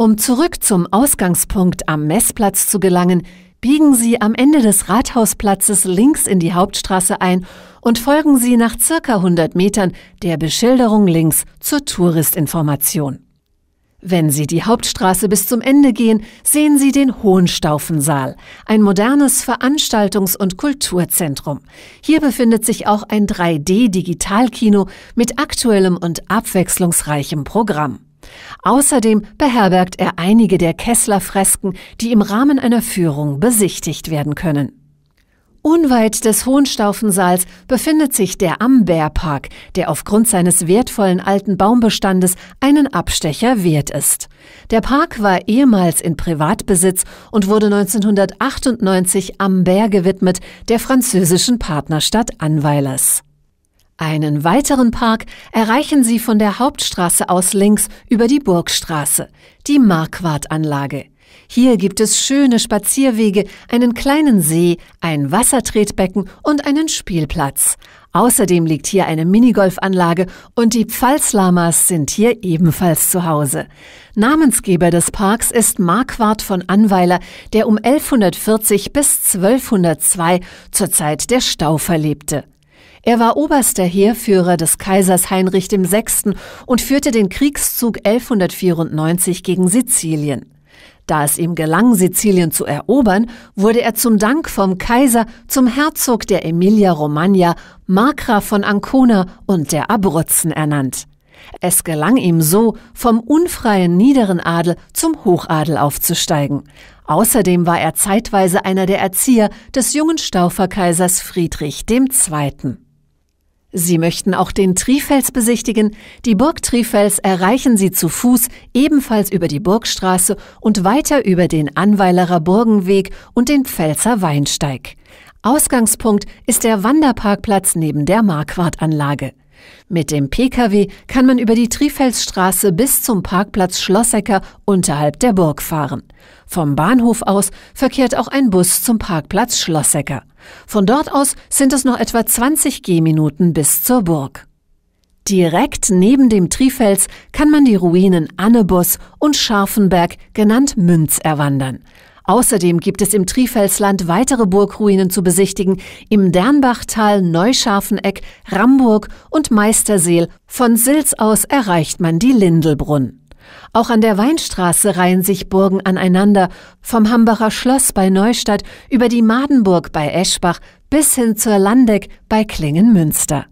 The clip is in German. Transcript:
Um zurück zum Ausgangspunkt am Messplatz zu gelangen, biegen Sie am Ende des Rathausplatzes links in die Hauptstraße ein und folgen Sie nach circa 100 Metern der Beschilderung links zur Touristinformation. Wenn Sie die Hauptstraße bis zum Ende gehen, sehen Sie den Hohenstaufensaal, ein modernes Veranstaltungs- und Kulturzentrum. Hier befindet sich auch ein 3D-Digitalkino mit aktuellem und abwechslungsreichem Programm. Außerdem beherbergt er einige der Kessler-Fresken, die im Rahmen einer Führung besichtigt werden können. Unweit des Hohenstaufensaals befindet sich der Amberpark, der aufgrund seines wertvollen alten Baumbestandes einen Abstecher wert ist. Der Park war ehemals in Privatbesitz und wurde 1998 Amber gewidmet, der französischen Partnerstadt Anweilers. Einen weiteren Park erreichen Sie von der Hauptstraße aus links über die Burgstraße, die Marquardt-Anlage. Hier gibt es schöne Spazierwege, einen kleinen See, ein Wassertretbecken und einen Spielplatz. Außerdem liegt hier eine Minigolfanlage und die Pfalzlamas sind hier ebenfalls zu Hause. Namensgeber des Parks ist Marquard von Anweiler, der um 1140 bis 1202 zur Zeit der Staufer lebte. Er war oberster Heerführer des Kaisers Heinrich VI. und führte den Kriegszug 1194 gegen Sizilien. Da es ihm gelang, Sizilien zu erobern, wurde er zum Dank vom Kaiser zum Herzog der Emilia-Romagna, Markra von Ancona und der Abruzzen ernannt. Es gelang ihm so, vom unfreien niederen Adel zum Hochadel aufzusteigen. Außerdem war er zeitweise einer der Erzieher des jungen Stauferkaisers Friedrich II. Sie möchten auch den Trifels besichtigen. Die Burg Trifels erreichen Sie zu Fuß, ebenfalls über die Burgstraße und weiter über den Anweilerer Burgenweg und den Pfälzer Weinsteig. Ausgangspunkt ist der Wanderparkplatz neben der marquardt mit dem Pkw kann man über die Trifelsstraße bis zum Parkplatz Schlossecker unterhalb der Burg fahren. Vom Bahnhof aus verkehrt auch ein Bus zum Parkplatz Schlossecker. Von dort aus sind es noch etwa 20 Gehminuten bis zur Burg. Direkt neben dem Trifels kann man die Ruinen Annebus und Scharfenberg, genannt Münz, erwandern. Außerdem gibt es im Trifelsland weitere Burgruinen zu besichtigen, im Dernbachtal, Neuscharfeneck, Ramburg und Meisterseel. Von Silz aus erreicht man die Lindelbrunn. Auch an der Weinstraße reihen sich Burgen aneinander, vom Hambacher Schloss bei Neustadt über die Madenburg bei Eschbach bis hin zur Landeck bei Klingenmünster.